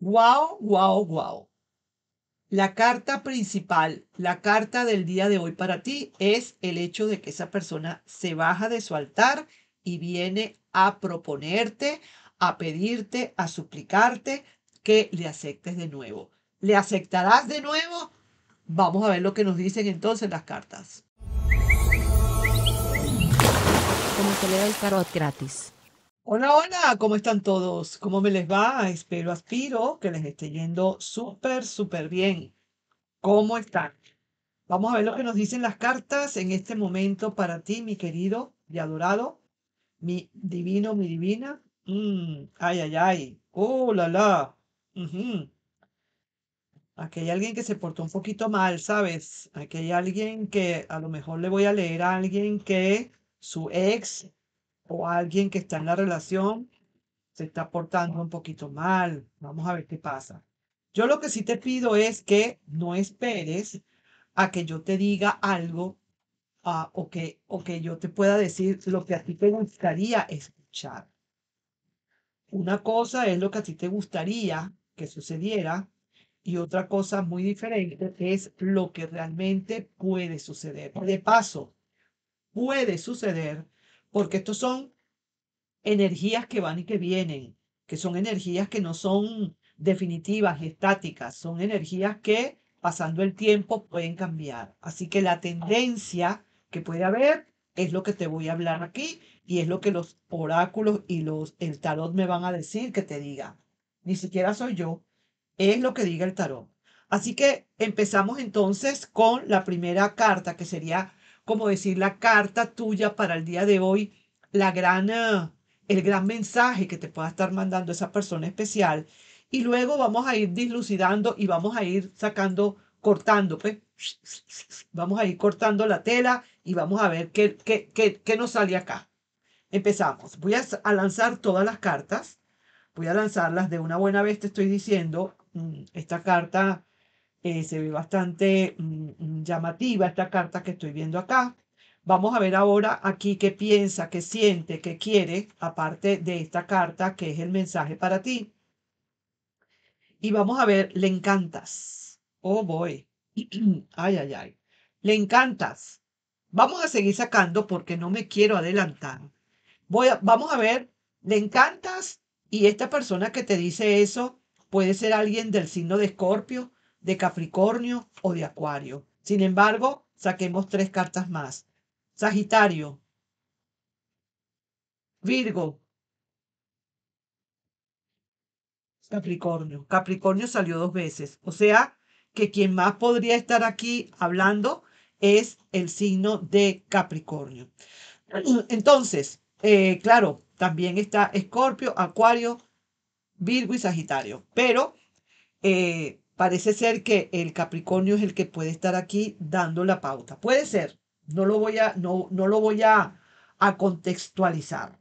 Guau, guau, guau. La carta principal, la carta del día de hoy para ti es el hecho de que esa persona se baja de su altar y viene a proponerte, a pedirte, a suplicarte que le aceptes de nuevo. ¿Le aceptarás de nuevo? Vamos a ver lo que nos dicen entonces las cartas. Como le da el tarot gratis. Hola, hola, ¿cómo están todos? ¿Cómo me les va? Espero, aspiro que les esté yendo súper, súper bien. ¿Cómo están? Vamos a ver lo que nos dicen las cartas en este momento para ti, mi querido y adorado, mi divino, mi divina. Mm, ay, ay, ay. Oh, la, la. Aquí hay alguien que se portó un poquito mal, ¿sabes? Aquí hay alguien que a lo mejor le voy a leer a alguien que su ex o alguien que está en la relación se está portando un poquito mal. Vamos a ver qué pasa. Yo lo que sí te pido es que no esperes a que yo te diga algo ah, o, que, o que yo te pueda decir lo que a ti te gustaría escuchar. Una cosa es lo que a ti te gustaría que sucediera y otra cosa muy diferente es lo que realmente puede suceder. De paso, puede suceder porque estos son energías que van y que vienen, que son energías que no son definitivas, estáticas, son energías que pasando el tiempo pueden cambiar. Así que la tendencia que puede haber es lo que te voy a hablar aquí y es lo que los oráculos y los el tarot me van a decir que te diga. Ni siquiera soy yo, es lo que diga el tarot. Así que empezamos entonces con la primera carta que sería como decir, la carta tuya para el día de hoy, la gran, eh, el gran mensaje que te pueda estar mandando esa persona especial. Y luego vamos a ir dilucidando y vamos a ir sacando, cortando, pues, vamos a ir cortando la tela y vamos a ver qué, qué, qué, qué nos sale acá. Empezamos. Voy a lanzar todas las cartas voy a lanzarlas de una buena vez, te estoy diciendo, mm, esta carta eh, se ve bastante mm, mm, llamativa esta carta que estoy viendo acá. Vamos a ver ahora aquí qué piensa, qué siente, qué quiere, aparte de esta carta que es el mensaje para ti. Y vamos a ver, le encantas. Oh, boy. ay, ay, ay. Le encantas. Vamos a seguir sacando porque no me quiero adelantar. Voy vamos a ver, le encantas y esta persona que te dice eso puede ser alguien del signo de Escorpio, de Capricornio o de Acuario. Sin embargo, saquemos tres cartas más. Sagitario, Virgo, Capricornio. Capricornio salió dos veces. O sea, que quien más podría estar aquí hablando es el signo de Capricornio. Entonces, eh, claro, también está Escorpio, Acuario, Virgo y Sagitario. Pero eh, Parece ser que el Capricornio es el que puede estar aquí dando la pauta. Puede ser. No lo voy a, no, no lo voy a, contextualizar.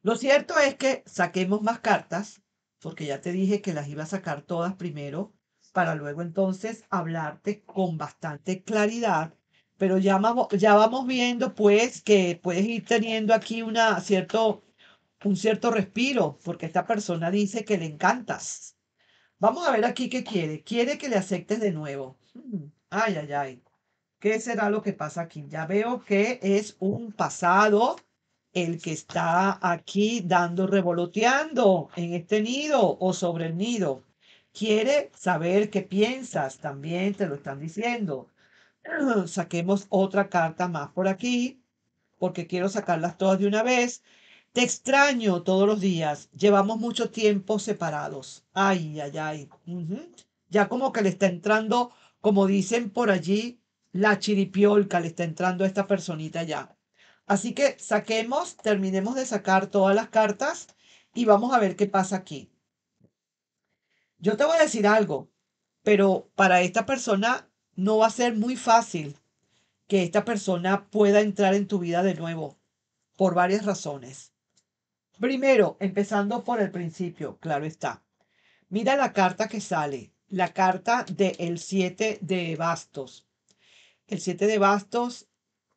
Lo cierto es que saquemos más cartas, porque ya te dije que las iba a sacar todas primero, para luego entonces hablarte con bastante claridad. Pero ya vamos, ya vamos viendo pues que puedes ir teniendo aquí una cierto, un cierto respiro, porque esta persona dice que le encantas. Vamos a ver aquí qué quiere. Quiere que le aceptes de nuevo. Hmm. Ay, ay, ay. ¿Qué será lo que pasa aquí? Ya veo que es un pasado el que está aquí dando, revoloteando en este nido o sobre el nido. Quiere saber qué piensas. También te lo están diciendo. Saquemos otra carta más por aquí porque quiero sacarlas todas de una vez. Te extraño todos los días. Llevamos mucho tiempo separados. Ay, ay, ay. Ya como que le está entrando, como dicen por allí, la chiripiolca le está entrando a esta personita ya. Así que saquemos, terminemos de sacar todas las cartas y vamos a ver qué pasa aquí. Yo te voy a decir algo, pero para esta persona no va a ser muy fácil que esta persona pueda entrar en tu vida de nuevo por varias razones. Primero, empezando por el principio, claro está. Mira la carta que sale, la carta del de 7 de bastos. El 7 de bastos,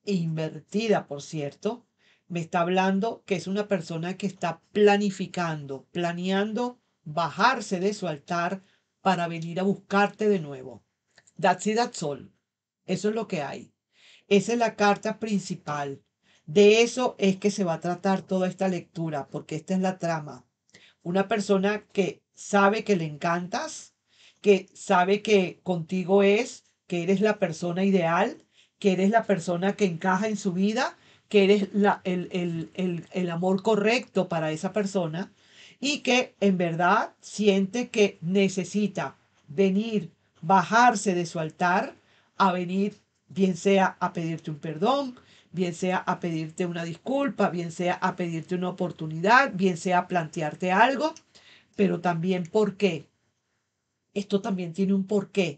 invertida, por cierto, me está hablando que es una persona que está planificando, planeando bajarse de su altar para venir a buscarte de nuevo. That's it, that's Eso es lo que hay. Esa es la carta principal. De eso es que se va a tratar toda esta lectura, porque esta es la trama. Una persona que sabe que le encantas, que sabe que contigo es, que eres la persona ideal, que eres la persona que encaja en su vida, que eres la, el, el amor correcto para esa persona y que en verdad siente que necesita venir, bajarse de su altar a venir, bien sea a pedirte un perdón, bien sea a pedirte una disculpa, bien sea a pedirte una oportunidad, bien sea a plantearte algo, pero también por qué. Esto también tiene un porqué,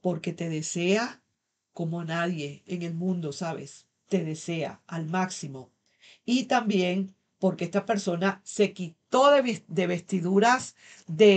porque te desea como nadie en el mundo, ¿sabes? Te desea al máximo. Y también porque esta persona se quitó de, vestiduras, de,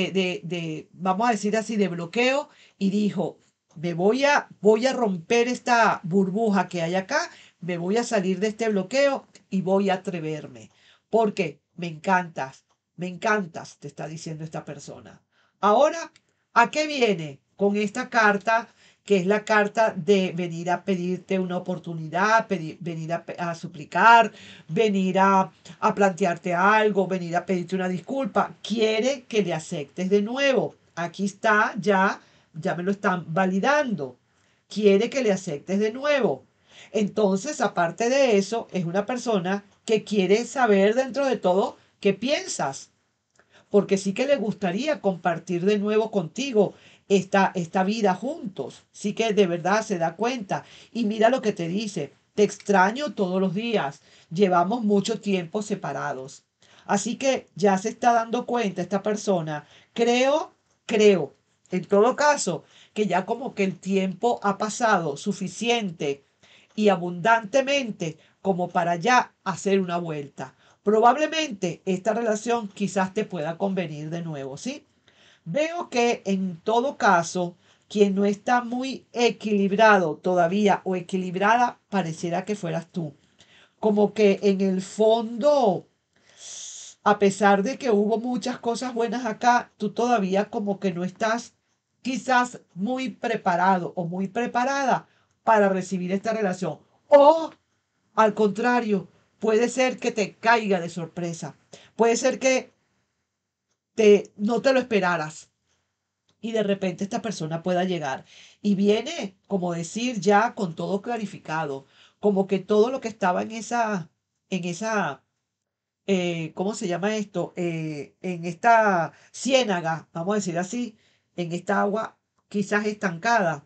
de, vamos a decir así, de bloqueo y dijo, me voy a, voy a romper esta burbuja que hay acá me voy a salir de este bloqueo y voy a atreverme. Porque me encantas, me encantas, te está diciendo esta persona. Ahora, ¿a qué viene con esta carta? que es la carta de venir a pedirte una oportunidad, venir a, suplicar, venir a, a plantearte algo, venir a pedirte una disculpa. Quiere que le aceptes de nuevo. Aquí está, ya, ya me lo están validando. Quiere que le aceptes de nuevo. Entonces, aparte de eso, es una persona que quiere saber dentro de todo qué piensas, porque sí que le gustaría compartir de nuevo contigo esta, esta vida juntos, sí que de verdad se da cuenta y mira lo que te dice, te extraño todos los días, llevamos mucho tiempo separados. Así que ya se está dando cuenta esta persona, creo, creo, en todo caso, que ya como que el tiempo ha pasado suficiente y abundantemente como para ya hacer una vuelta. Probablemente esta relación quizás te pueda convenir de nuevo, ¿sí? Veo que en todo caso, quien no está muy equilibrado todavía o equilibrada, pareciera que fueras tú. Como que en el fondo, a pesar de que hubo muchas cosas buenas acá, tú todavía como que no estás quizás muy preparado o muy preparada para recibir esta relación. O, al contrario, puede ser que te caiga de sorpresa. Puede ser que te, no te lo esperaras. Y de repente esta persona pueda llegar. Y viene, como decir, ya con todo clarificado. Como que todo lo que estaba en esa, en esa eh, ¿cómo se llama esto? Eh, en esta ciénaga, vamos a decir así, en esta agua quizás estancada,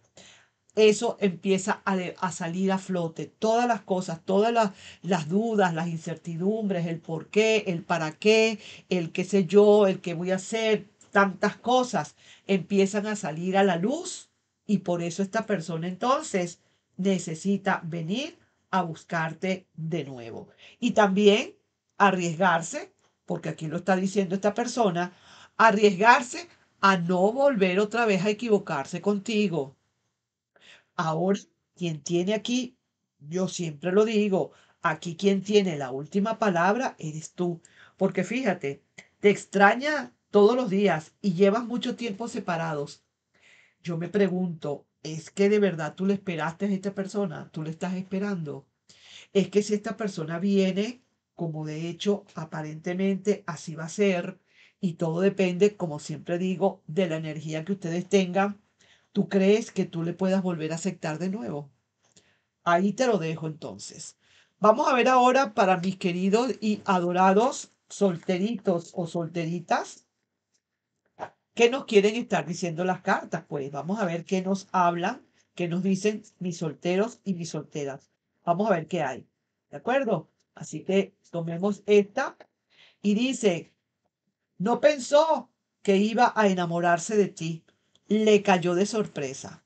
eso empieza a, salir a flote. Todas las cosas, todas las, las, dudas, las incertidumbres, el por qué, el para qué, el qué sé yo, el qué voy a hacer, tantas cosas empiezan a salir a la luz y por eso esta persona entonces necesita venir a buscarte de nuevo. Y también arriesgarse, porque aquí lo está diciendo esta persona, arriesgarse a no volver otra vez a equivocarse contigo Ahora, quien tiene aquí, yo siempre lo digo, aquí quien tiene la última palabra eres tú. Porque fíjate, te extraña todos los días y llevas mucho tiempo separados. Yo me pregunto, ¿es que de verdad tú le esperaste a esta persona? ¿Tú le estás esperando? Es que si esta persona viene, como de hecho aparentemente así va a ser, y todo depende, como siempre digo, de la energía que ustedes tengan tú crees que tú le puedas volver a aceptar de nuevo. Ahí te lo dejo entonces. Vamos a ver ahora para mis queridos y adorados solteritos o solteritas, ¿qué nos quieren estar diciendo las cartas? Pues vamos a ver qué nos hablan, qué nos dicen mis solteros y mis solteras. Vamos a ver qué hay. ¿De acuerdo? Así que tomemos esta y dice, no pensó que iba a enamorarse de ti le cayó de sorpresa.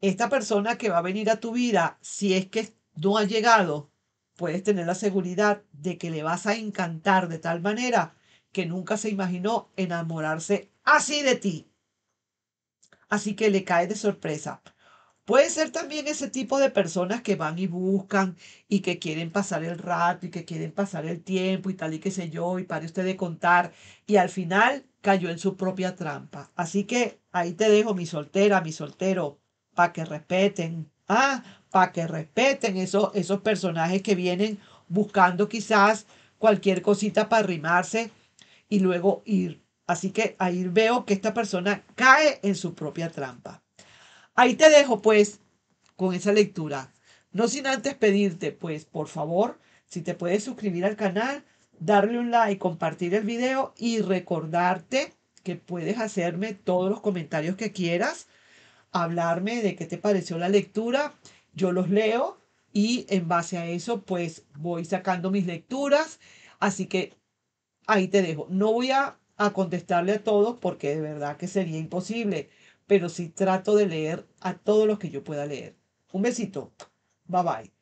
Esta persona que va a venir a tu vida, si es que no ha llegado, puedes tener la seguridad de que le vas a encantar de tal manera que nunca se imaginó enamorarse así de ti. Así que le cae de sorpresa. Puede ser también ese tipo de personas que van y buscan y que quieren pasar el rato y que quieren pasar el tiempo y tal y qué sé yo y pare usted de contar y al final cayó en su propia trampa. Así que ahí te dejo, mi soltera, mi soltero, para que respeten. Ah, para que respeten esos, esos personajes que vienen buscando quizás cualquier cosita para arrimarse y luego ir. Así que ahí veo que esta persona cae en su propia trampa. Ahí te dejo pues con esa lectura. No sin antes pedirte pues por favor si te puedes suscribir al canal darle un like, compartir el video y recordarte que puedes hacerme todos los comentarios que quieras, hablarme de qué te pareció la lectura, yo los leo y en base a eso pues voy sacando mis lecturas, así que ahí te dejo. No voy a, contestarle a todos porque de verdad que sería imposible, pero sí trato de leer a todos los que yo pueda leer. Un besito. Bye bye.